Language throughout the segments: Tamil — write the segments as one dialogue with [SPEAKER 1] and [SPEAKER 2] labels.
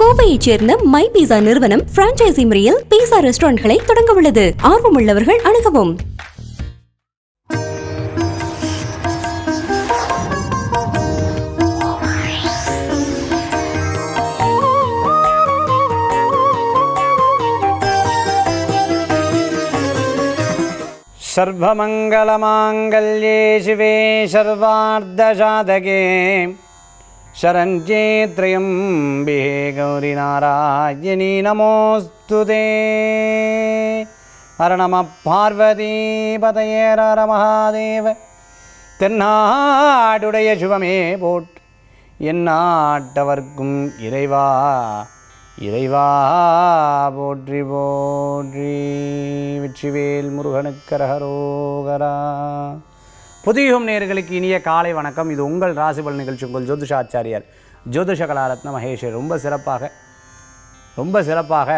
[SPEAKER 1] கோவையைச் சேர்ந்த மை பீசா நிறுவனம் பிரான்ச்சைசி முறையில் பீசா ரெஸ்டாரண்ட்களை தொடங்க உள்ளது ஆர்வமுள்ளவர்கள் அணுகவும் சர்வமங்கலமாங்கல்யே சிவே சர்வார்த்தசாதகே शरञ्जे त्र्यम्बिहे गौरिनारायणी नमोऽस्तु ते हर नमः பார்வதிபதையே மகாதேவ தென்னாடுடைய சிவமே போட்டு என்னாட்டவர்க்கும் இறைவா இறைவா போற்றி போற்றி வெற்றிவேல் முருகனுக்கரகரோகரா புதியுகம் நேர்களுக்கு இனிய காலை வணக்கம் இது உங்கள் ராசிபல் நிகழ்ச்சி உங்கள் ஜோதிஷாச்சாரியர் ஆச்சாரியார் ஜோதிஷ கலாரத்ன மகேஷ் ரொம்ப சிறப்பாக ரொம்ப சிறப்பாக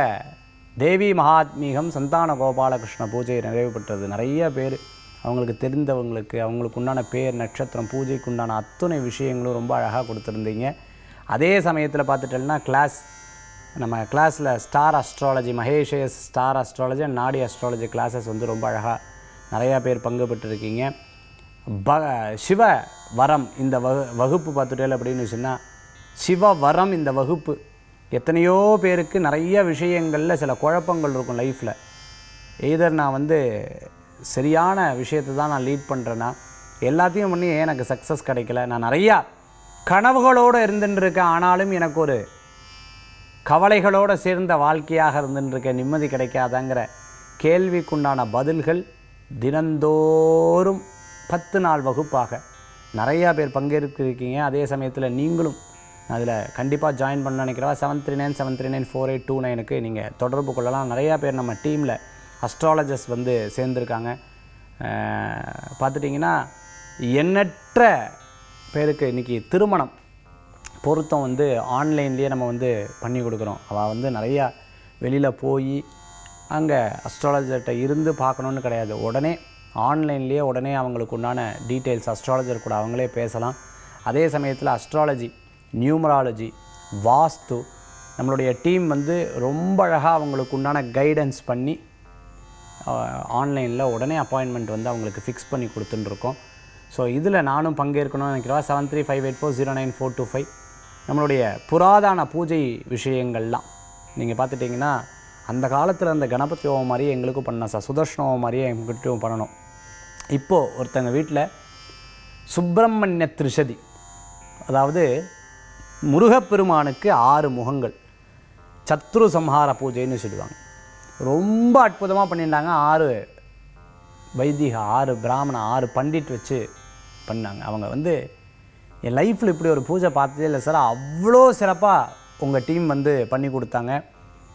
[SPEAKER 1] தேவி மகாத்மீகம் சந்தான கோபாலகிருஷ்ண பூஜை நிறைவு பெற்றது நிறைய பேர் அவங்களுக்கு தெரிந்தவங்களுக்கு அவங்களுக்கு உண்டான பேர் நட்சத்திரம் பூஜைக்கு உண்டான அத்தனை விஷயங்களும் ரொம்ப அழகாக கொடுத்துருந்தீங்க அதே சமயத்தில் பார்த்துட்டோம்னா கிளாஸ் நம்ம கிளாஸில் ஸ்டார் அஸ்ட்ராலஜி மகேஷஸ் ஸ்டார் அஸ்ட்ராலஜி அண்ட் நாடி அஸ்ட்ராலஜி கிளாஸஸ் வந்து ரொம்ப அழகாக நிறையா பேர் பங்கு பெற்றிருக்கீங்க ப சிவ வரம் இந்த வகு வகுப்பு பார்த்துட்டேல் அப்படின்னு சொன்னால் சிவ வரம் இந்த வகுப்பு எத்தனையோ பேருக்கு நிறைய விஷயங்களில் சில குழப்பங்கள் இருக்கும் லைஃப்பில் எய்தர் நான் வந்து சரியான விஷயத்தை தான் நான் லீட் பண்ணுறேன்னா எல்லாத்தையும் பண்ணி எனக்கு சக்ஸஸ் கிடைக்கல நான் நிறையா கனவுகளோடு இருக்கேன் ஆனாலும் எனக்கு ஒரு கவலைகளோடு சேர்ந்த வாழ்க்கையாக இருந்துட்டுருக்கேன் நிம்மதி கிடைக்காதங்கிற கேள்விக்குண்டான பதில்கள் தினந்தோறும் பத்து நாள் வகுப்பாக நிறையா பேர் பங்கேற்கிருக்கீங்க அதே சமயத்தில் நீங்களும் அதில் கண்டிப்பாக ஜாயின் பண்ண நினைக்கிறவா seven three nine seven three nine four eight two நைனுக்கு நீங்கள் தொடர்பு கொள்ளலாம் நிறையா பேர் நம்ம டீமில் அஸ்ட்ராலஜர்ஸ் வந்து சேர்ந்துருக்காங்க பார்த்துட்டிங்கன்னா எண்ணற்ற பேருக்கு இன்றைக்கி திருமணம் பொருத்தம் வந்து ஆன்லைன்லேயே நம்ம வந்து பண்ணி கொடுக்குறோம் அவள் வந்து நிறையா வெளியில் போய் அங்கே அஸ்ட்ராலஜர்கிட்ட இருந்து பார்க்கணுன்னு கிடையாது உடனே ஆன்லைன்லேயே உடனே அவங்களுக்கு உண்டான டீட்டெயில்ஸ் அஸ்ட்ராலஜர் கூட அவங்களே பேசலாம் அதே சமயத்தில் அஸ்ட்ராலஜி நியூமராலஜி வாஸ்து நம்மளுடைய டீம் வந்து ரொம்ப அழகாக அவங்களுக்கு உண்டான கைடன்ஸ் பண்ணி ஆன்லைனில் உடனே அப்பாயின்மெண்ட் வந்து அவங்களுக்கு ஃபிக்ஸ் பண்ணி கொடுத்துட்டுருக்கோம் ஸோ இதில் நானும் பங்கேற்கணும்னு நினைக்கிறோம் seven three five eight four zero nine four two five நம்மளுடைய புராதான பூஜை விஷயங்கள்லாம் நீங்கள் பார்த்துட்டிங்கன்னா அந்த காலத்தில் அந்த கணபதி ஓவம் மாதிரியே எங்களுக்கும் பண்ணணும் சார் சுதர்ஷன மாதிரியே எங்கிட்டும் பண்ணணும் இப்போது ஒருத்தங்க வீட்டில் சுப்பிரமணிய திருஷதி அதாவது முருகப்பெருமானுக்கு ஆறு முகங்கள் சத்ரு சம்ஹார பூஜைன்னு சொல்லுவாங்க ரொம்ப அற்புதமாக பண்ணியிருந்தாங்க ஆறு வைதிக ஆறு பிராமண ஆறு பண்டிட் வச்சு பண்ணாங்க அவங்க வந்து என் லைஃப்பில் இப்படி ஒரு பூஜை பார்த்ததே இல்லை சார் அவ்வளோ சிறப்பாக உங்கள் டீம் வந்து பண்ணி கொடுத்தாங்க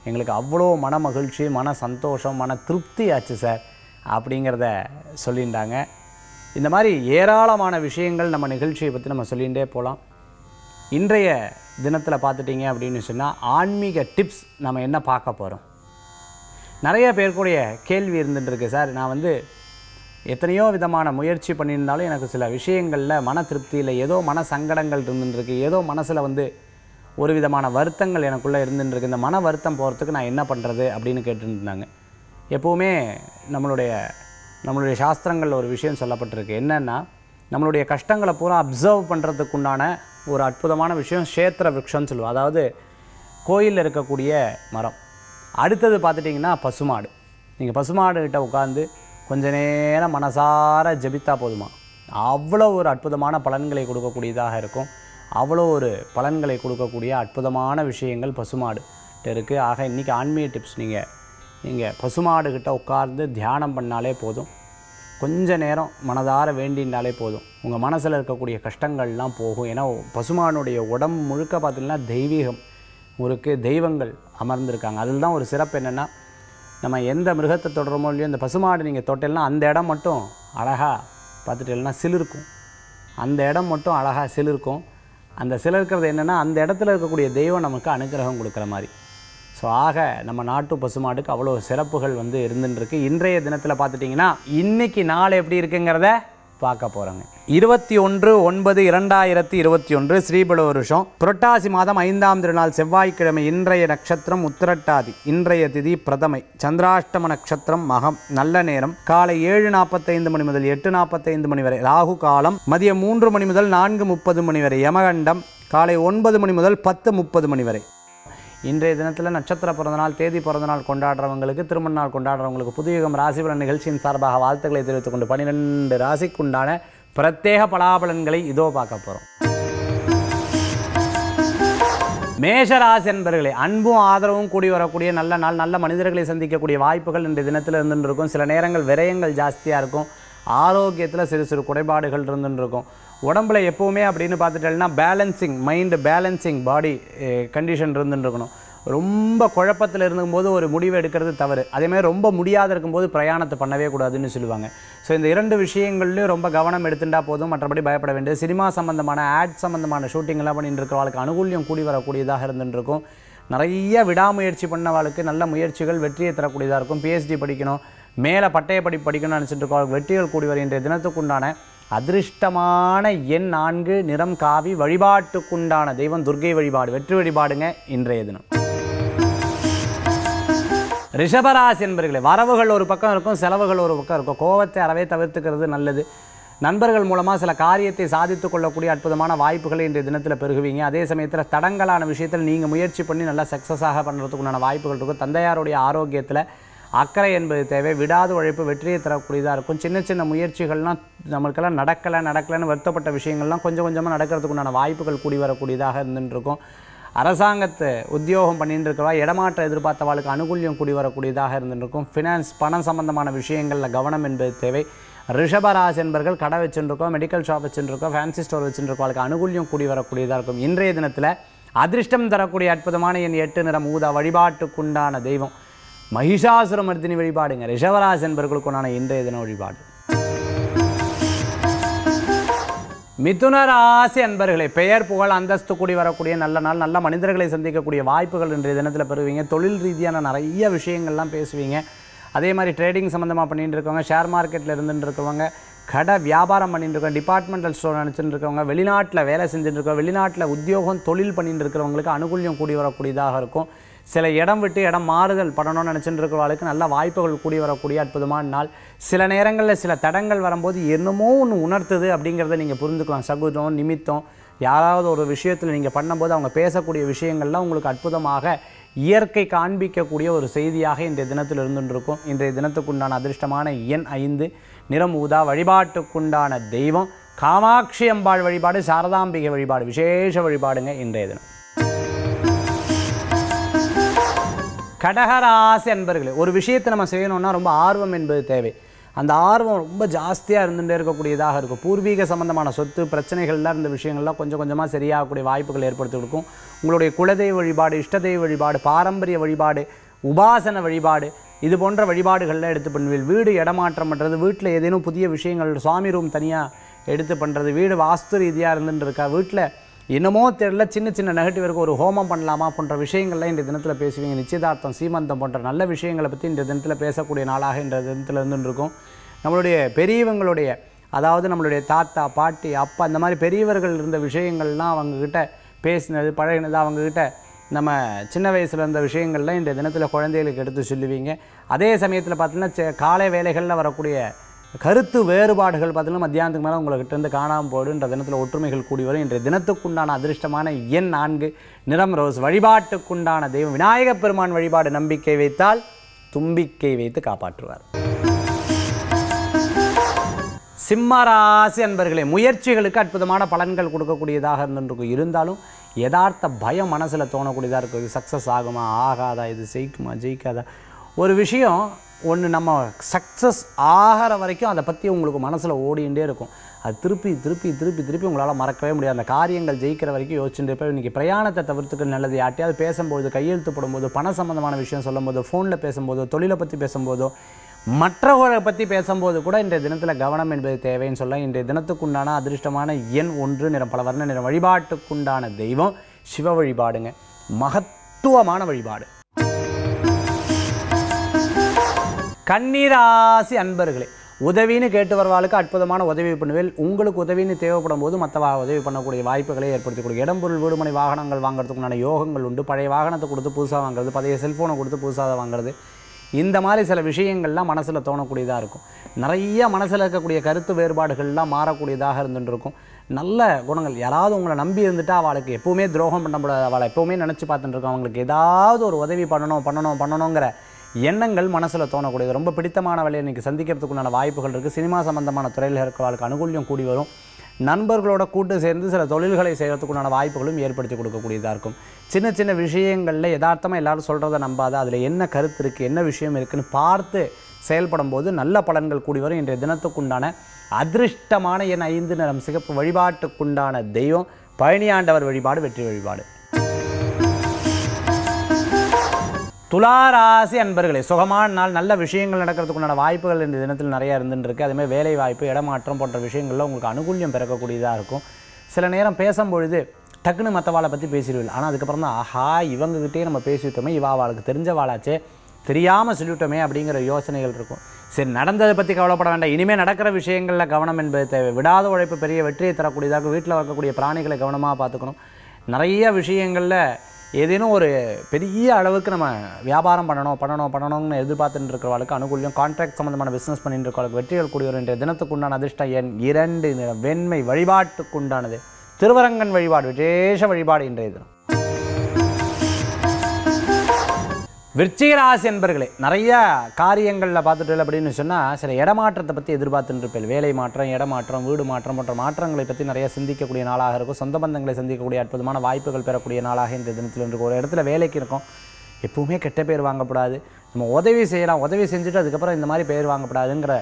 [SPEAKER 1] எங்களுக்கு அவ்வளோ மன மகிழ்ச்சி மன சந்தோஷம் மன திருப்தி ஆச்சு சார் அப்படிங்கிறத சொல்லியிருந்தாங்க இந்த மாதிரி ஏராளமான விஷயங்கள் நம்ம நிகழ்ச்சியை பற்றி நம்ம சொல்லிகிட்டே போகலாம் இன்றைய தினத்தில் பார்த்துட்டிங்க அப்படின்னு சொன்னால் ஆன்மீக டிப்ஸ் நம்ம என்ன பார்க்க போகிறோம் நிறைய பேருக்குடைய கேள்வி இருந்துட்டுருக்கு சார் நான் வந்து எத்தனையோ விதமான முயற்சி பண்ணியிருந்தாலும் எனக்கு சில விஷயங்களில் மன திருப்தியில் ஏதோ மன சங்கடங்கள் இருந்துட்டுருக்கு ஏதோ மனசில் வந்து ஒரு விதமான வருத்தங்கள் எனக்குள்ளே இருந்துட்டுருக்கு இந்த மன வருத்தம் போகிறதுக்கு நான் என்ன பண்ணுறது அப்படின்னு கேட்டுருந்தாங்க எப்போவுமே நம்மளுடைய நம்மளுடைய சாஸ்திரங்களில் ஒரு விஷயம் சொல்லப்பட்டிருக்கு என்னென்னா நம்மளுடைய கஷ்டங்களை பூரா அப்சர்வ் பண்ணுறதுக்குண்டான ஒரு அற்புதமான விஷயம் க்ஷேத்திர விரக்ஷம்னு சொல்லுவோம் அதாவது கோயிலில் இருக்கக்கூடிய மரம் அடுத்தது பார்த்துட்டிங்கன்னா பசுமாடு நீங்கள் கிட்ட உட்காந்து கொஞ்ச நேரம் மனசார ஜபித்தா போதுமா அவ்வளோ ஒரு அற்புதமான பலன்களை கொடுக்கக்கூடியதாக இருக்கும் அவ்வளோ ஒரு பலன்களை கொடுக்கக்கூடிய அற்புதமான விஷயங்கள் பசுமாடு இருக்குது ஆக இன்றைக்கி ஆன்மீக டிப்ஸ் நீங்கள் நீங்கள் பசுமாடுகிட்ட உட்கார்ந்து தியானம் பண்ணாலே போதும் கொஞ்ச நேரம் மனதார வேண்டினாலே போதும் உங்கள் மனசில் இருக்கக்கூடிய கஷ்டங்கள்லாம் போகும் ஏன்னா பசுமானுடைய உடம்பு முழுக்க பார்த்திங்கன்னா தெய்வீகம் முறுக்கு தெய்வங்கள் அமர்ந்திருக்காங்க அதில் தான் ஒரு சிறப்பு என்னென்னா நம்ம எந்த மிருகத்தை தொடரமோ இல்லையோ இந்த பசுமாடு நீங்கள் தொட்டில்னா அந்த இடம் மட்டும் அழகாக பார்த்துட்டேன்னா சிலிருக்கும் அந்த இடம் மட்டும் அழகாக சிலிருக்கும் அந்த சிலிருக்கிறது என்னென்னா அந்த இடத்துல இருக்கக்கூடிய தெய்வம் நமக்கு அனுகிரகம் கொடுக்குற மாதிரி ஸோ ஆக நம்ம நாட்டு பசுமாட்டுக்கு அவ்வளோ சிறப்புகள் வந்து இருந்துருக்கு இன்றைய தினத்தில் பார்த்துட்டிங்கன்னா இன்றைக்கி நாள் எப்படி இருக்குங்கிறத பார்க்க போகிறோங்க இருபத்தி ஒன்று ஒன்பது இரண்டாயிரத்தி இருபத்தி ஒன்று ஸ்ரீபல வருஷம் புரட்டாசி மாதம் ஐந்தாம் திருநாள் செவ்வாய்க்கிழமை இன்றைய நட்சத்திரம் உத்திரட்டாதி இன்றைய திதி பிரதமை சந்திராஷ்டம நட்சத்திரம் மகம் நல்ல நேரம் காலை ஏழு நாற்பத்தைந்து மணி முதல் எட்டு நாற்பத்தைந்து மணி வரை ராகு காலம் மதியம் மூன்று மணி முதல் நான்கு முப்பது மணி வரை யமகண்டம் காலை ஒன்பது மணி முதல் பத்து முப்பது மணி வரை இன்றைய தினத்தில் நட்சத்திர பிறந்தநாள் தேதி பிறந்தநாள் கொண்டாடுறவங்களுக்கு நாள் கொண்டாடுறவங்களுக்கு புதுயுகம் ராசிபலன் நிகழ்ச்சியின் சார்பாக வாழ்த்துக்களை தெரிவித்துக் கொண்டு பன்னிரெண்டு ராசிக்குண்டான பிரத்யேக பலாபலன்களை இதோ பார்க்க போகிறோம் மேஷராசி என்பர்களே அன்பும் ஆதரவும் கூடி வரக்கூடிய நல்ல நாள் நல்ல மனிதர்களை சந்திக்கக்கூடிய வாய்ப்புகள் இன்றைய தினத்தில் இருந்துட்டு இருக்கும் சில நேரங்கள் விரயங்கள் ஜாஸ்தியாக இருக்கும் ஆரோக்கியத்தில் சிறு சிறு குறைபாடுகள் இருந்துருக்கும் உடம்புல எப்போவுமே அப்படின்னு பார்த்துட்டேன்னா balancing mind balancing body condition இருந்துருக்கணும் ரொம்ப குழப்பத்தில் இருந்தும்போது ஒரு முடிவு எடுக்கிறது தவறு அதேமாதிரி ரொம்ப முடியாத இருக்கும்போது பிரயாணத்தை பண்ணவே கூடாதுன்னு சொல்லுவாங்க ஸோ இந்த இரண்டு விஷயங்கள்லையும் ரொம்ப கவனம் எடுத்துட்டா போதும் மற்றபடி பயப்பட வேண்டியது சினிமா சம்மந்தமான ஆட் சம்மந்தமான ஷூட்டிங்லாம் பண்ணிட்டு இருக்கிறவளுக்கு அனுகூலியம் கூடி வரக்கூடியதாக இருந்துருக்கும் நிறைய விடாமுயற்சி பண்ணவாளுக்கு நல்ல முயற்சிகள் வெற்றியை தரக்கூடியதாக இருக்கும் பிஹெச்டி படிக்கணும் மேலே பட்டயப்படி படிக்கணும்னு நினச்சிட்டு இருக்கோம் வெற்றிகள் கூடி வருகின்ற தினத்துக்குண்டான அதிர்ஷ்டமான எண் நான்கு நிறம் காவி வழிபாட்டுக்குண்டான தெய்வம் துர்கை வழிபாடு வெற்றி வழிபாடுங்க இன்றைய தினம் ரிஷபராசி என்பர்களே வரவுகள் ஒரு பக்கம் இருக்கும் செலவுகள் ஒரு பக்கம் இருக்கும் கோவத்தை அறவே தவிர்த்துக்கிறது நல்லது நண்பர்கள் மூலமாக சில காரியத்தை சாதித்து கொள்ளக்கூடிய அற்புதமான வாய்ப்புகளை இன்றைய தினத்தில் பெருகுவீங்க அதே சமயத்தில் தடங்கலான விஷயத்தில் நீங்கள் முயற்சி பண்ணி நல்லா சக்ஸஸாக பண்ணுறதுக்குண்டான வாய்ப்புகள் இருக்கும் தந்தையாருடைய ஆரோக்கியத்தில் அக்கறை என்பது தேவை விடாத உழைப்பு வெற்றியை தரக்கூடியதாக இருக்கும் சின்ன சின்ன முயற்சிகள்லாம் நம்மளுக்கெல்லாம் நடக்கலை நடக்கலைன்னு வருத்தப்பட்ட விஷயங்கள்லாம் கொஞ்சம் கொஞ்சமாக நடக்கிறதுக்குண்டான வாய்ப்புகள் கூடி வரக்கூடியதாக இருந்துருக்கும் அரசாங்கத்து உத்தியோகம் பண்ணிட்டு இருக்கவா இடமாற்ற எதிர்பார்த்தவாளுக்கு அனுகூல்யம் கூடி வரக்கூடியதாக இருந்துருக்கும் ஃபினான்ஸ் பணம் சம்பந்தமான விஷயங்களில் கவனம் என்பது தேவை ரிஷபராஜ் என்பர்கள் கடை வச்சுருக்கோம் மெடிக்கல் ஷாப் வச்சுருக்கோம் ஃபேன்சி ஸ்டோர் வச்சுருக்கோம் அதுக்கு அனுகூல்யம் கூடி வரக்கூடியதாக இருக்கும் இன்றைய தினத்தில் அதிர்ஷ்டம் தரக்கூடிய அற்புதமான என் எட்டு நிறம் ஊதா வழிபாட்டுக்குண்டான தெய்வம் மகிஷாசுரமர்த்தினி வழிபாடுங்க ரிஷவராஜ் என்பவர்களுக்குண்டான இன்றைய தின வழிபாடு மிதுன ராசி பெயர் புகழ் அந்தஸ்து கூடி வரக்கூடிய நல்ல நாள் நல்ல மனிதர்களை சந்திக்கக்கூடிய வாய்ப்புகள் இன்றைய தினத்தில் பெறுவீங்க தொழில் ரீதியான நிறைய விஷயங்கள்லாம் பேசுவீங்க அதே மாதிரி ட்ரேடிங் சம்மந்தமாக பண்ணிகிட்டு இருக்கவங்க ஷேர் மார்க்கெட்டில் இருந்துகிட்டு இருக்கவங்க கடை வியாபாரம் பண்ணிகிட்டு இருக்கோம் டிபார்ட்மெண்டல் ஸ்டோர் நினச்சிட்டு இருக்கவங்க வெளிநாட்டில் வேலை செஞ்சுட்டு இருக்கோம் வெளிநாட்டில் உத்தியோகம் தொழில் பண்ணிகிட்டு இருக்கிறவங்களுக்கு அனுகூல்யம் கூடி வரக்கூடியதாக இருக்கும் சில இடம் விட்டு இடம் மாறுதல் பண்ணணும்னு நினச்சிட்டு இருக்கிறவர்களுக்கு நல்ல வாய்ப்புகள் கூடி வரக்கூடிய அற்புதமான நாள் சில நேரங்களில் சில தடங்கள் வரும்போது என்னமோ ஒன்று உணர்த்துது அப்படிங்கிறத நீங்கள் புரிஞ்சுக்கலாம் சகுதம் நிமித்தம் யாராவது ஒரு விஷயத்தில் நீங்கள் பண்ணும்போது அவங்க பேசக்கூடிய விஷயங்கள்லாம் உங்களுக்கு அற்புதமாக இயற்கை காண்பிக்கக்கூடிய ஒரு செய்தியாக இன்றைய தினத்தில் இருந்துருக்கும் இன்றைய தினத்துக்குண்டான அதிர்ஷ்டமான எண் ஐந்து நிறம் ஊதா வழிபாட்டுக்குண்டான தெய்வம் காமாட்சி அம்பாள் வழிபாடு சாரதாம்பிகை வழிபாடு விசேஷ வழிபாடுங்க இன்றைய தினம் கடகர ஆசை அன்பர்களே ஒரு விஷயத்தை நம்ம செய்யணும்னா ரொம்ப ஆர்வம் என்பது தேவை அந்த ஆர்வம் ரொம்ப ஜாஸ்தியாக இருந்துகிட்டே இருக்கக்கூடியதாக இருக்கும் பூர்வீக சம்மந்தமான சொத்து பிரச்சனைகள்லாம் இருந்த விஷயங்கள்லாம் கொஞ்சம் கொஞ்சமாக சரியாகக்கூடிய வாய்ப்புகள் ஏற்படுத்தி கொடுக்கும் உங்களுடைய குலதெய்வ வழிபாடு இஷ்டதெய்வ வழிபாடு பாரம்பரிய வழிபாடு உபாசன வழிபாடு இது போன்ற வழிபாடுகளில் எடுத்து பண்ணுவீர் வீடு இடமாற்றம் பண்ணுறது வீட்டில் ஏதேனும் புதிய விஷயங்கள் சுவாமி ரூம் தனியாக எடுத்து பண்ணுறது வீடு வாஸ்து ரீதியாக இருந்துட்டு இருக்கா வீட்டில் இன்னமோ தெரில சின்ன சின்ன நெகட்டிவ் இருக்குது ஒரு ஹோமம் பண்ணலாமா போன்ற விஷயங்கள்ல இந்த தினத்தில் பேசுவீங்க நிச்சயதார்த்தம் சீமந்தம் போன்ற நல்ல விஷயங்களை பற்றி இந்த தினத்தில் பேசக்கூடிய நாளாக இந்த தினத்தில் இருந்து இருக்கும் நம்மளுடைய பெரியவங்களுடைய அதாவது நம்மளுடைய தாத்தா பாட்டி அப்பா இந்த மாதிரி பெரியவர்கள் இருந்த விஷயங்கள்லாம் அவங்கக்கிட்ட பேசினது பழகினது அவங்கக்கிட்ட நம்ம சின்ன வயசில் இருந்த விஷயங்கள்லாம் இந்த தினத்தில் குழந்தைகளுக்கு எடுத்து சொல்லுவீங்க அதே சமயத்தில் பார்த்திங்கன்னா காலை வேலைகளில் வரக்கூடிய கருத்து வேறுபாடுகள் பார்த்தீங்கன்னா மத்தியானத்துக்கு மேலே உங்களை கிட்டேருந்து காணாமல் போடுன்ற தினத்தில் ஒற்றுமைகள் கூடி வரும் இன்றைய தினத்துக்குண்டான அதிர்ஷ்டமான எண் நான்கு நிறம் ரோஸ் வழிபாட்டுக்குண்டான தெய்வம் விநாயக பெருமான் வழிபாடு நம்பிக்கை வைத்தால் தும்பிக்கை வைத்து காப்பாற்றுவார் சிம்மராசி அன்பர்களே முயற்சிகளுக்கு அற்புதமான பலன்கள் கொடுக்கக்கூடியதாக இருந்துருக்கும் இருந்தாலும் யதார்த்த பயம் மனசில் தோணக்கூடியதாக இருக்கும் இது சக்ஸஸ் ஆகுமா ஆகாதா இது ஜெயிக்குமா ஜெயிக்காதா ஒரு விஷயம் ஒன்று நம்ம சக்ஸஸ் ஆகிற வரைக்கும் அதை பற்றி உங்களுக்கு மனசில் ஓடிண்டே இருக்கும் அது திருப்பி திருப்பி திருப்பி திருப்பி உங்களால் மறக்கவே முடியாது அந்த காரியங்கள் ஜெயிக்கிற வரைக்கும் யோசிச்சுட்டு போய் இன்றைக்கி பிரயாணத்தை தவிர்த்துக்கள் நல்லது யார்ட்டையாவது பேசும்போது கையெழுத்து போடும்போது பண சம்மந்தமான விஷயம் சொல்லும்போது ஃபோனில் பேசும்போது தொழிலை பற்றி பேசும்போதோ மற்றவர்களை பற்றி பேசும்போது கூட இன்றைய தினத்தில் கவனம் என்பது தேவைன்னு சொல்ல இன்றைய தினத்துக்குண்டான அதிர்ஷ்டமான எண் ஒன்று நிறம் பல வர்ண நிறம் வழிபாட்டுக்குண்டான தெய்வம் சிவ வழிபாடுங்க மகத்துவமான வழிபாடு கன்னிராசி அன்பர்களே உதவின்னு கேட்டு வருவாளுக்கு அற்புதமான உதவி பண்ணுவேன் உங்களுக்கு உதவின்னு தேவைப்படும் போது மற்ற உதவி பண்ணக்கூடிய வாய்ப்புகளை ஏற்படுத்தக்கூடிய இடம்பொருள் வீடுமனை வாகனங்கள் வாங்குறதுக்குண்டான யோகங்கள் உண்டு பழைய வாகனத்தை கொடுத்து புதுசாக வாங்குறது பழைய செல்ஃபோனை கொடுத்து புதுசாக வாங்குறது இந்த மாதிரி சில விஷயங்கள்லாம் மனசில் தோணக்கூடியதாக இருக்கும் நிறைய மனசில் இருக்கக்கூடிய கருத்து வேறுபாடுகள்லாம் மாறக்கூடியதாக இருந்துருக்கும் நல்ல குணங்கள் யாராவது உங்களை நம்பி இருந்துட்டால் அவளுக்கு எப்போவுமே துரோகம் பண்ண முடியாது அவளை எப்போவுமே நினச்சி பார்த்துட்டு இருக்கோம் அவங்களுக்கு ஏதாவது ஒரு உதவி பண்ணணும் பண்ணணும் பண்ணணுங்கிற எண்ணங்கள் மனசில் தோணக்கூடியது ரொம்ப பிடித்தமான வேலையை இன்றைக்கி சந்திக்கிறதுக்குண்டான வாய்ப்புகள் இருக்குது சினிமா சம்மந்தமான துறையில் இருக்கிறவர்களுக்கு அனுகூல்யம் கூடி வரும் நண்பர்களோட கூட்டு சேர்ந்து சில தொழில்களை செய்கிறதுக்குண்டான வாய்ப்புகளும் ஏற்படுத்தி கொடுக்கக்கூடியதாக இருக்கும் சின்ன சின்ன விஷயங்களில் யதார்த்தமாக எல்லோரும் சொல்கிறத நம்பாத அதில் என்ன கருத்து இருக்குது என்ன விஷயம் இருக்குதுன்னு பார்த்து செயல்படும் போது நல்ல பலன்கள் கூடி வரும் இன்றைய தினத்துக்குண்டான அதிர்ஷ்டமான என் ஐந்து நிறம் சிகப்பு வழிபாட்டுக்குண்டான தெய்வம் பழனியாண்டவர் வழிபாடு வெற்றி வழிபாடு துளாராசி அன்பர்களே சுகமான நாள் நல்ல விஷயங்கள் நடக்கிறதுக்குண்டான வாய்ப்புகள் இந்த தினத்தில் நிறையா இருந்துருக்கு அதேமாதிரி வேலை வாய்ப்பு இடமாற்றம் போன்ற விஷயங்களில் உங்களுக்கு அனுகூல்யம் பிறக்கக்கூடியதாக இருக்கும் சில நேரம் பேசும்பொழுது டக்குன்னு மற்றவாளை பற்றி பேசிடுவீள் ஆனால் அதுக்கப்புறம் தான் ஆஹா இவங்ககிட்டே நம்ம பேசிவிட்டோமே இவா அவளுக்கு தெரிஞ்ச வாழாச்சே தெரியாமல் சொல்லிவிட்டோமே அப்படிங்கிற யோசனைகள் இருக்கும் சரி நடந்ததை பற்றி கவலைப்பட வேண்டாம் இனிமேல் நடக்கிற விஷயங்களில் கவனம் என்பது தேவை விடாத உழைப்பு பெரிய வெற்றியை தரக்கூடியதாக வீட்டில் இருக்கக்கூடிய பிராணிகளை கவனமாக பார்த்துக்கணும் நிறைய விஷயங்களில் ஏதேனும் ஒரு பெரிய அளவுக்கு நம்ம வியாபாரம் பண்ணணும் பண்ணணும் பண்ணணும்னு எதிர்பார்த்துட்டு இருக்கிறவளுக்கு அனுகூலியம் கான்ட்ராக்ட் சம்மந்தமான பிஸ்னஸ் பண்ணிட்டு இருக்கிறவளுக்கு வெற்றிகள் கூடிய இன்றைய தினத்துக்குண்டான அதிர்ஷ்டம் எண் இரண்டு வெண்மை வழிபாட்டுக்குண்டானது திருவரங்கன் வழிபாடு விசேஷ வழிபாடு இன்றைய தினம் விருச்சிகராசி என்பர்களே நிறைய காரியங்களில் பார்த்துட்டு அப்படின்னு சொன்னால் சில இடமாற்றத்தை பற்றி இருப்பேன் வேலை மாற்றம் இடமாற்றம் வீடு மாற்றம் போன்ற மாற்றங்களை பற்றி நிறைய சிந்திக்கக்கூடிய நாளாக இருக்கும் சொந்த பந்தங்களை சந்திக்கக்கூடிய அற்புதமான வாய்ப்புகள் பெறக்கூடிய நாளாக இந்த தினத்தில் இருக்கும் ஒரு இடத்துல வேலைக்கு இருக்கும் எப்பவுமே கெட்ட பேர் வாங்கக்கூடாது நம்ம உதவி செய்யலாம் உதவி செஞ்சுட்டு அதுக்கப்புறம் இந்த மாதிரி பேர் வாங்கக்கூடாதுங்கிற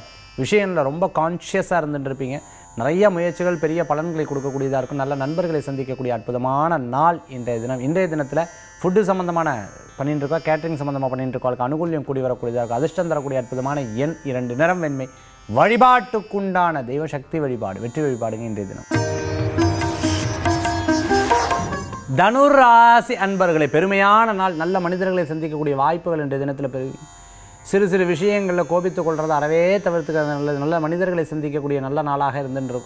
[SPEAKER 1] விஷயங்களில் ரொம்ப கான்ஷியஸாக இருந்துட்டுருப்பீங்க நிறைய முயற்சிகள் பெரிய பலன்களை கொடுக்கக்கூடியதாக இருக்கும் நல்ல நண்பர்களை சந்திக்கக்கூடிய அற்புதமான நாள் இன்றைய தினம் இன்றைய தினத்தில் ஃபுட்டு சம்மந்தமான பண்ணிட்டுருக்கோம் கேட்டரிங் சம்மந்தமாக பண்ணிட்டுருக்கோம் அதுக்கு அனுகூலியம் கூடி வரக்கூடியதாக இருக்கும் அதிர்ஷ்டம் தரக்கூடிய அற்புதமான எண் இரண்டு நிறம் வெண்மை வழிபாட்டுக்குண்டான தெய்வ சக்தி வழிபாடு வெற்றி வழிபாடுங்க இன்றைய தினம் தனுர் ராசி அன்பர்களை பெருமையான நாள் நல்ல மனிதர்களை சந்திக்கக்கூடிய வாய்ப்புகள் இன்றைய தினத்தில் பெரு சிறு சிறு விஷயங்களில் கோபித்துக் கொள்றதை அறவே தவிர்த்துக்கிறது நல்லது நல்ல மனிதர்களை சந்திக்கக்கூடிய நல்ல நாளாக இருந்துட்டு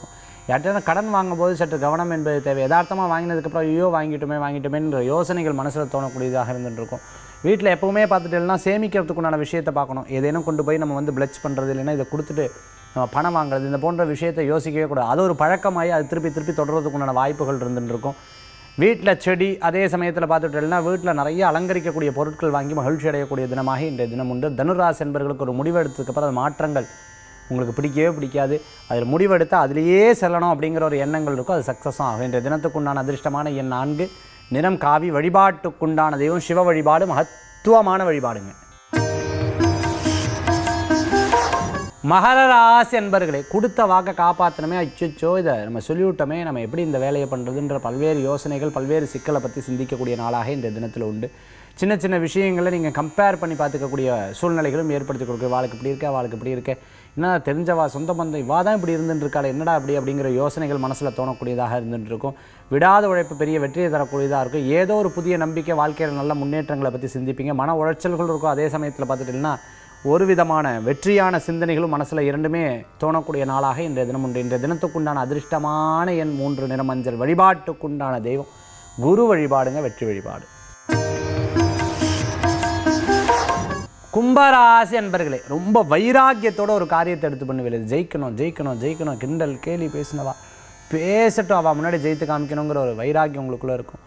[SPEAKER 1] யார்கிட்ட கடன் வாங்கும்போது சற்று கவனம் என்பது தேவை யதார்த்தமாக வாங்கினதுக்கப்புறம் ஐயோ வாங்கிட்டுமே வாங்கிட்டுமேன்ற யோசனைகள் மனசில் தோணக்கூடியதாக இருக்கும் வீட்டில் எப்போவுமே பார்த்துட்டேன்னா சேமிக்கிறதுக்குண்டான விஷயத்தை பார்க்கணும் ஏதேனும் கொண்டு போய் நம்ம வந்து பிளச் பண்ணுறது இல்லைன்னா இதை கொடுத்துட்டு நம்ம பணம் வாங்குறது இந்த போன்ற விஷயத்தை யோசிக்கவே கூடாது அது ஒரு பழக்கமாகி அது திருப்பி திருப்பி தொடர்றதுக்குண்டான வாய்ப்புகள் இருந்துட்டுருக்கும் வீட்டில் செடி அதே சமயத்தில் பார்த்துட்டேன்னா வீட்டில் நிறைய அலங்கரிக்கக்கூடிய பொருட்கள் வாங்கி மகிழ்ச்சி அடையக்கூடிய தினமாக இன்றைய தினம் உண்டு தனுராசி என்பவர்களுக்கு ஒரு முடிவெடுத்ததுக்கப்புறம் அது மாற்றங்கள் உங்களுக்கு பிடிக்கவே பிடிக்காது அதில் முடிவெடுத்து அதிலேயே செல்லணும் அப்படிங்கிற ஒரு எண்ணங்கள் இருக்கும் அது சக்ஸஸ் ஆகும் இன்றைய தினத்துக்குண்டான அதிர்ஷ்டமான என் நான்கு நிறம் காவி வழிபாட்டுக்குண்டான தெய்வம் சிவ வழிபாடு மகத்துவமான வழிபாடுங்க மகர ராசி என்பர்களே கொடுத்த வாக்கை காப்பாற்றணுமே அச்சோ இதை நம்ம சொல்லிவிட்டோமே நம்ம எப்படி இந்த வேலையை பண்ணுறதுன்ற பல்வேறு யோசனைகள் பல்வேறு சிக்கலை பற்றி சிந்திக்கக்கூடிய நாளாக இந்த தினத்தில் உண்டு சின்ன சின்ன விஷயங்களை நீங்கள் கம்பேர் பண்ணி பார்த்துக்கக்கூடிய சூழ்நிலைகளும் ஏற்படுத்தி கொடுக்க வாழ்க்கை இப்படி இருக்க வாழ்க்கை இப்படி இருக்கேன் என்ன தெரிஞ்சவா சொந்த பந்தம் இவா தான் இப்படி இருந்துட்டுருக்காள் என்னடா அப்படி அப்படிங்கிற யோசனைகள் மனசில் தோணக்கூடியதாக இருந்துருக்கும் விடாத உழைப்பு பெரிய வெற்றியை தரக்கூடியதாக இருக்கும் ஏதோ ஒரு புதிய நம்பிக்கை வாழ்க்கையில் நல்ல முன்னேற்றங்களை பற்றி சிந்திப்பீங்க மன உழைச்சல்கள் இருக்கும் அதே சமயத்தில் பார்த்துட்டிங்கன்னா ஒரு விதமான வெற்றியான சிந்தனைகளும் மனசில் இரண்டுமே தோணக்கூடிய நாளாக இன்றைய தினம் உண்டு இன்றைய தினத்துக்குண்டான அதிர்ஷ்டமான என் மூன்று நிறமஞ்சள் வழிபாட்டுக்குண்டான தெய்வம் குரு வழிபாடுங்க வெற்றி வழிபாடு கும்பராசி அன்பர்களே ரொம்ப வைராக்கியத்தோட ஒரு காரியத்தை எடுத்து பண்ணுவேன் ஜெயிக்கணும் ஜெயிக்கணும் ஜெயிக்கணும் கிண்டல் கேலி பேசினவா பேசட்டும் அவள் முன்னாடி ஜெயித்து காமிக்கணுங்கிற ஒரு வைராக்கியம் உங்களுக்குள்ளே இருக்கும்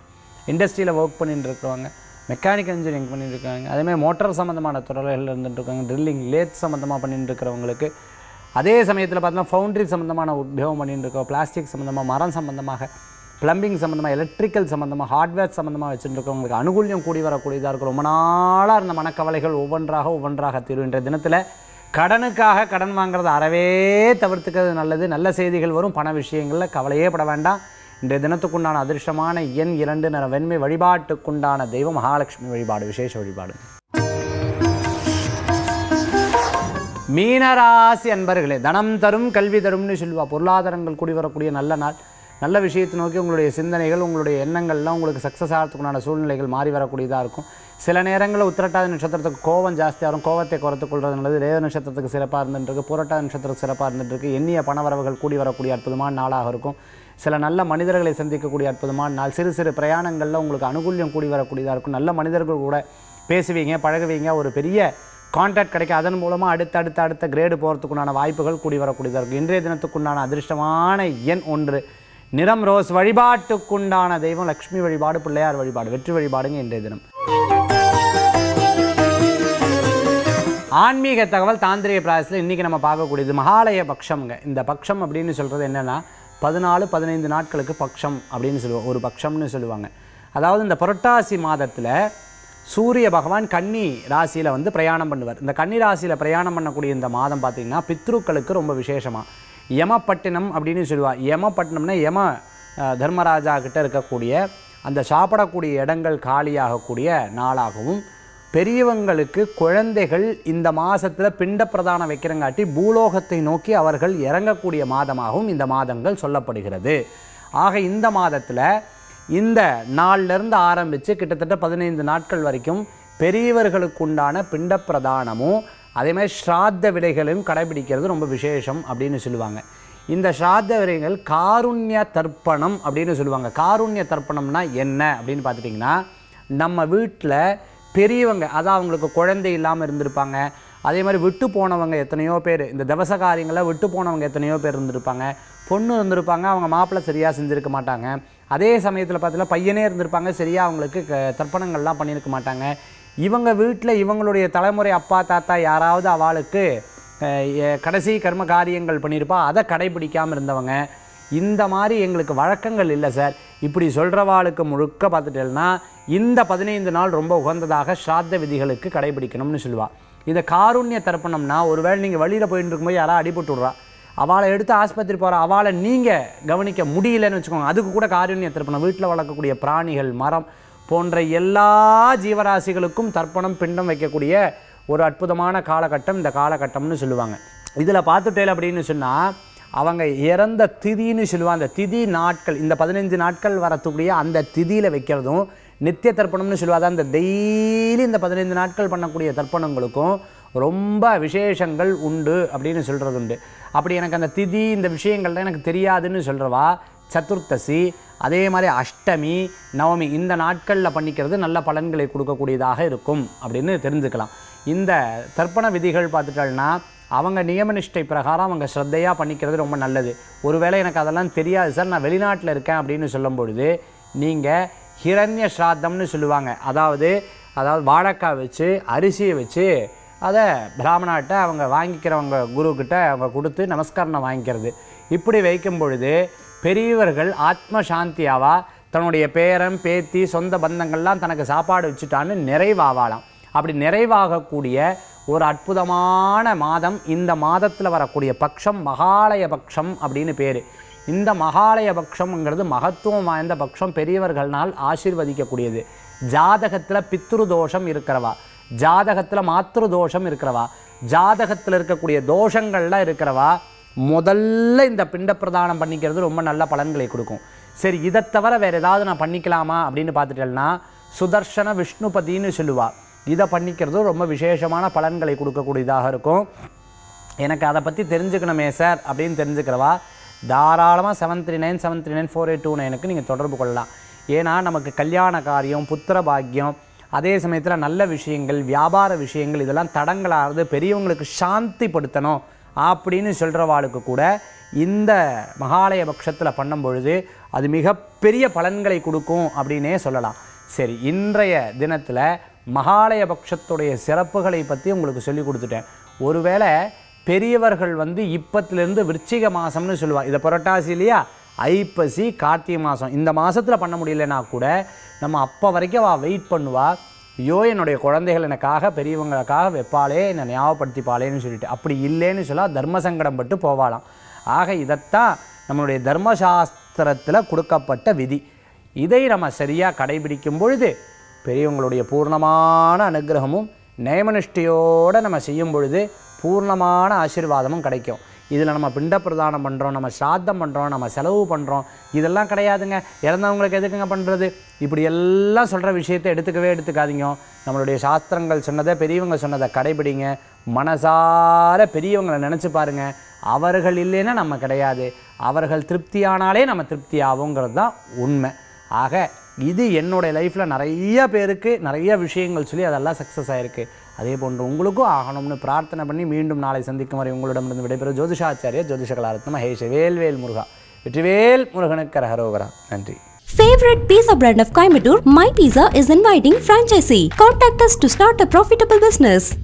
[SPEAKER 1] இண்டஸ்ட்ரியில் ஒர்க் பண்ணிகிட்டு இருக்கிறவங்க மெக்கானிக்கல் இன்ஜினியரிங் பண்ணிகிட்டு இருக்காங்க அதேமாதிரி மோட்டார் சம்மந்தமான தொடர்கள் இருந்துகிட்டு இருக்காங்க ட்ரில்லிங் லேத் சம்மந்தமாக பண்ணிகிட்டு இருக்கிறவங்களுக்கு அதே சமயத்தில் பார்த்தோம்னா ஃபவுண்ட்ரி சம்மந்தமான உத்தியோகம் பண்ணிகிட்டு இருக்கோம் பிளாஸ்டிக் சம்மந்தமாக மரம் சம்மந்தமாக பிளம்பிங் சம்மந்தமாக எலக்ட்ரிக்கல் சம்மந்தமாக ஹார்ட்வேர் சம்மந்தமாக வச்சுருக்கவங்களுக்கு அனுகூல்யம் கூடி வரக்கூடியதாக இருக்கும் ரொம்ப நாளாக இருந்த மனக்கவலைகள் ஒவ்வொன்றாக ஒவ்வொன்றாக தீரும் இன்றைய தினத்தில் கடனுக்காக கடன் வாங்குறது அறவே தவிர்த்துக்கிறது நல்லது நல்ல செய்திகள் வரும் பண விஷயங்களில் கவலையே பட வேண்டாம் இன்றைய தினத்துக்குண்டான அதிர்ஷ்டமான எண் இரண்டு நிற வெண்மை வழிபாட்டுக்குண்டான தெய்வம் மகாலட்சுமி வழிபாடு விசேஷ வழிபாடு மீனராசி அன்பர்களே தனம் தரும் கல்வி தரும்னு சொல்லுவா பொருளாதாரங்கள் கூடி வரக்கூடிய நல்ல நாள் நல்ல விஷயத்தை நோக்கி உங்களுடைய சிந்தனைகள் உங்களுடைய எண்ணங்கள்லாம் உங்களுக்கு சக்ஸஸ் ஆகிறதுக்குண்டான சூழ்நிலைகள் மாறி வரக்கூடியதாக இருக்கும் சில நேரங்களில் உத்திரட்டாத நட்சத்திரத்துக்கு கோவம் ஜாஸ்தியாக இருக்கும் கோவத்தை குறைத்து கொள்வது நல்லது ரேத நட்சத்திரத்துக்கு சிறப்பாக இருந்துட்டுருக்கு புரட்டாதி நட்சத்திரத்துக்கு சிறப்பாக இருந்துட்டுருக்கு எண்ணிய பணவரவுகள் கூடி வரக்கூடிய அற்புதமான நாளாக இருக்கும் சில நல்ல மனிதர்களை சந்திக்கக்கூடிய அற்புதமான நாள் சிறு சிறு பிரயாணங்களில் உங்களுக்கு அனுகூல்யம் கூடி வரக்கூடியதாக இருக்கும் நல்ல மனிதர்கள் கூட பேசுவீங்க பழகுவீங்க ஒரு பெரிய கான்டாக்ட் கிடைக்க அதன் மூலமாக அடுத்த அடுத்த அடுத்த கிரேடு போகிறதுக்குண்டான வாய்ப்புகள் கூடி வரக்கூடியதாக இருக்கும் இன்றைய தினத்துக்குண்டான அதிர்ஷ்டமான எண் ஒன்று நிறம் ரோஸ் வழிபாட்டுக்குண்டான தெய்வம் லக்ஷ்மி வழிபாடு பிள்ளையார் வழிபாடு வெற்றி வழிபாடுங்க இன்றைய தினம் ஆன்மீக தகவல் தாந்திரிக பிராயசில் இன்றைக்கி நம்ம பார்க்கக்கூடியது மகாலய பக்ஷம்ங்க இந்த பக்ஷம் அப்படின்னு சொல்கிறது என்னென்னா பதினாலு பதினைந்து நாட்களுக்கு பக்ஷம் அப்படின்னு சொல்லுவோம் ஒரு பக்ஷம்னு சொல்லுவாங்க அதாவது இந்த புரட்டாசி மாதத்தில் சூரிய பகவான் கன்னி ராசியில் வந்து பிரயாணம் பண்ணுவார் இந்த கன்னி ராசியில் பிரயாணம் பண்ணக்கூடிய இந்த மாதம் பார்த்திங்கன்னா பித்ருக்களுக்கு ரொம்ப விசேஷமாக யமப்பட்டினம் அப்படின்னு சொல்லுவாள் யமப்பட்டினம்னா யம தர்மராஜா கிட்ட இருக்கக்கூடிய அந்த சாப்பிடக்கூடிய இடங்கள் காலியாகக்கூடிய நாளாகவும் பெரியவங்களுக்கு குழந்தைகள் இந்த மாதத்தில் பிண்ட பிரதானம் வைக்கிறங்காட்டி பூலோகத்தை நோக்கி அவர்கள் இறங்கக்கூடிய மாதமாகவும் இந்த மாதங்கள் சொல்லப்படுகிறது ஆக இந்த மாதத்தில் இந்த நாளிலிருந்து ஆரம்பித்து கிட்டத்தட்ட பதினைந்து நாட்கள் வரைக்கும் பெரியவர்களுக்குண்டான பிண்ட பிரதானமும் அதே மாதிரி ஸ்ராத்த விடைகளையும் கடைபிடிக்கிறது ரொம்ப விசேஷம் அப்படின்னு சொல்லுவாங்க இந்த ஸ்ராத்த விடைகள் காருண்ய தர்ப்பணம் அப்படின்னு சொல்லுவாங்க காருண்ய தர்ப்பணம்னா என்ன அப்படின்னு பார்த்துட்டிங்கன்னா நம்ம வீட்டில் பெரியவங்க அதாவது அவங்களுக்கு குழந்தை இல்லாமல் இருந்திருப்பாங்க அதே மாதிரி விட்டு போனவங்க எத்தனையோ பேர் இந்த தவச காரியங்களை விட்டு போனவங்க எத்தனையோ பேர் இருந்திருப்பாங்க பொண்ணு இருந்திருப்பாங்க அவங்க மாப்பிள்ளை சரியாக செஞ்சுருக்க மாட்டாங்க அதே சமயத்தில் பார்த்தீங்கன்னா பையனே இருந்திருப்பாங்க சரியாக அவங்களுக்கு தர்ப்பணங்கள்லாம் பண்ணியிருக்க மாட்டாங்க இவங்க வீட்டில் இவங்களுடைய தலைமுறை அப்பா தாத்தா யாராவது அவளுக்கு கடைசி கர்ம காரியங்கள் பண்ணியிருப்பா அதை கடைபிடிக்காமல் இருந்தவங்க இந்த மாதிரி எங்களுக்கு வழக்கங்கள் இல்லை சார் இப்படி சொல்கிறவாளுக்கு முழுக்க பார்த்துட்டேன்னா இந்த பதினைந்து நாள் ரொம்ப உகந்ததாக ஸ்ராத்த விதிகளுக்கு கடைபிடிக்கணும்னு சொல்லுவாள் இதை காருண்ய தர்ப்பணம்னா ஒருவேளை நீங்கள் வழியில் போயிட்டு இருக்கும்போது யாராவது அடிபட்டு விட்றா அவளை எடுத்து ஆஸ்பத்திரி போகிற அவளை நீங்கள் கவனிக்க முடியலன்னு வச்சுக்கோங்க அதுக்கு கூட காருண்ய தர்ப்பணம் வீட்டில் வளர்க்கக்கூடிய பிராணிகள் மரம் போன்ற எல்லா ஜீவராசிகளுக்கும் தர்ப்பணம் பிண்டம் வைக்கக்கூடிய ஒரு அற்புதமான காலகட்டம் இந்த காலகட்டம்னு சொல்லுவாங்க இதில் பார்த்துட்டேல் அப்படின்னு சொன்னால் அவங்க இறந்த திதின்னு சொல்லுவாங்க அந்த திதி நாட்கள் இந்த பதினைஞ்சு நாட்கள் வரத்துக்கூடிய அந்த திதியில் வைக்கிறதும் நித்திய தர்ப்பணம்னு சொல்லுவாங்க அந்த டெய்லி இந்த பதினைந்து நாட்கள் பண்ணக்கூடிய தர்ப்பணங்களுக்கும் ரொம்ப விசேஷங்கள் உண்டு அப்படின்னு சொல்கிறது உண்டு அப்படி எனக்கு அந்த திதி இந்த விஷயங்கள்லாம் எனக்கு தெரியாதுன்னு சொல்கிறவா சதுர்த்தசி அதே மாதிரி அஷ்டமி நவமி இந்த நாட்களில் பண்ணிக்கிறது நல்ல பலன்களை கொடுக்கக்கூடியதாக இருக்கும் அப்படின்னு தெரிஞ்சுக்கலாம் இந்த தர்ப்பண விதிகள் பார்த்துட்டால்னா அவங்க நியமனிஷ்டை பிரகாரம் அவங்க ஸ்ரத்தையாக பண்ணிக்கிறது ரொம்ப நல்லது ஒருவேளை எனக்கு அதெல்லாம் தெரியாது சார் நான் வெளிநாட்டில் இருக்கேன் அப்படின்னு சொல்லும் பொழுது நீங்கள் ஹிரண்ய ஸ்ராத்தம்னு சொல்லுவாங்க அதாவது அதாவது வாழைக்காய் வச்சு அரிசியை வச்சு அதை பிராமணாட்ட அவங்க வாங்கிக்கிறவங்க குருக்கிட்ட அவங்க கொடுத்து நமஸ்காரம் வாங்கிக்கிறது இப்படி வைக்கும் பொழுது பெரியவர்கள் ஆத்ம சாந்தியாவா தன்னுடைய பேரன் பேத்தி சொந்த பந்தங்கள்லாம் தனக்கு சாப்பாடு வச்சுட்டான்னு நிறைவாகலாம் அப்படி நிறைவாகக்கூடிய ஒரு அற்புதமான மாதம் இந்த மாதத்தில் வரக்கூடிய பட்சம் மகாலய பக்ஷம் அப்படின்னு பேர் இந்த மகாலய பக்ஷம்ங்கிறது மகத்துவம் வாய்ந்த பட்சம் பெரியவர்களால் ஆசிர்வதிக்கக்கூடியது ஜாதகத்தில் பித்ரு தோஷம் இருக்கிறவா ஜாதகத்தில் மாத்திரு தோஷம் இருக்கிறவா ஜாதகத்தில் இருக்கக்கூடிய தோஷங்கள்லாம் இருக்கிறவா முதல்ல இந்த பிண்ட பிரதானம் பண்ணிக்கிறது ரொம்ப நல்ல பலன்களை கொடுக்கும் சரி இதை தவிர வேறு ஏதாவது நான் பண்ணிக்கலாமா அப்படின்னு பார்த்துட்டேன்னா சுதர்ஷன விஷ்ணுபதினு சொல்லுவாள் இதை பண்ணிக்கிறது ரொம்ப விசேஷமான பலன்களை கொடுக்கக்கூடியதாக இருக்கும் எனக்கு அதை பற்றி தெரிஞ்சுக்கணுமே சார் அப்படின்னு தெரிஞ்சுக்கிறவா தாராளமாக seven three nine seven three nine four eight two நைனுக்கு நீங்கள் தொடர்பு கொள்ளலாம் ஏன்னா நமக்கு கல்யாண காரியம் புத்திர பாக்கியம் அதே சமயத்தில் நல்ல விஷயங்கள் வியாபார விஷயங்கள் இதெல்லாம் தடங்களாகிறது பெரியவங்களுக்கு சாந்திப்படுத்தணும் அப்படின்னு சொல்கிறவாளுக்கு கூட இந்த மகாலய பட்சத்தில் பண்ணும் பொழுது அது மிகப்பெரிய பலன்களை கொடுக்கும் அப்படின்னே சொல்லலாம் சரி இன்றைய தினத்தில் மகாலய பட்சத்துடைய சிறப்புகளை பற்றி உங்களுக்கு சொல்லி கொடுத்துட்டேன் ஒருவேளை பெரியவர்கள் வந்து இப்பத்திலேருந்து விருச்சிக மாதம்னு சொல்லுவாள் இதை புரட்டாசி இல்லையா ஐப்பசி கார்த்திகை மாதம் இந்த மாதத்தில் பண்ண முடியலன்னா கூட நம்ம அப்போ வரைக்கும் வா வெயிட் பண்ணுவாள் ஐயோ என்னுடைய குழந்தைகள் எனக்காக பெரியவங்களுக்காக வைப்பாளே என்னை ஞாபகப்படுத்திப்பாளேன்னு சொல்லிட்டு அப்படி இல்லைன்னு சொன்னால் தர்ம சங்கடம் பட்டு போவாளாம் ஆக இதைத்தான் நம்மளுடைய தர்மசாஸ்திரத்தில் கொடுக்கப்பட்ட விதி இதை நம்ம சரியாக கடைபிடிக்கும் பொழுது பெரியவங்களுடைய பூர்ணமான அனுகிரகமும் நயமனிஷ்டையோடு நம்ம செய்யும் பொழுது பூர்ணமான ஆசீர்வாதமும் கிடைக்கும் இதில் நம்ம பிண்ட பிரதானம் பண்ணுறோம் நம்ம சாத்தம் பண்ணுறோம் நம்ம செலவு பண்ணுறோம் இதெல்லாம் கிடையாதுங்க இறந்தவங்களுக்கு எதுக்குங்க பண்ணுறது இப்படி எல்லாம் சொல்கிற விஷயத்தை எடுத்துக்கவே எடுத்துக்காதீங்க நம்மளுடைய சாஸ்திரங்கள் சொன்னதை பெரியவங்க சொன்னதை கடைபிடிங்க மனசார பெரியவங்களை நினச்சி பாருங்கள் அவர்கள் இல்லைன்னா நம்ம கிடையாது அவர்கள் திருப்தியானாலே நம்ம திருப்தி ஆகுங்கிறது தான் உண்மை ஆக இது என்னுடைய லைஃப்பில் நிறைய பேருக்கு நிறைய விஷயங்கள் சொல்லி அதெல்லாம் சக்ஸஸ் ஆகிருக்கு அதே போன்று உங்களுக்கும் ஆகணும்னு பிரார்த்தனை பண்ணி மீண்டும் நாளை சந்திக்கும் வரை உங்களிடமிருந்து விடைபெறும் ஜோதிஷாச்சாரியர் ஜோதிஷகலாரத்ன வேல் வேல்வேல் முருகா வெற்றிவேல் முருகனுக்கு கரகரோகரா நன்றி Favorite pizza brand of Coimbatore, My Pizza is inviting franchisee. Contact us to start a profitable business.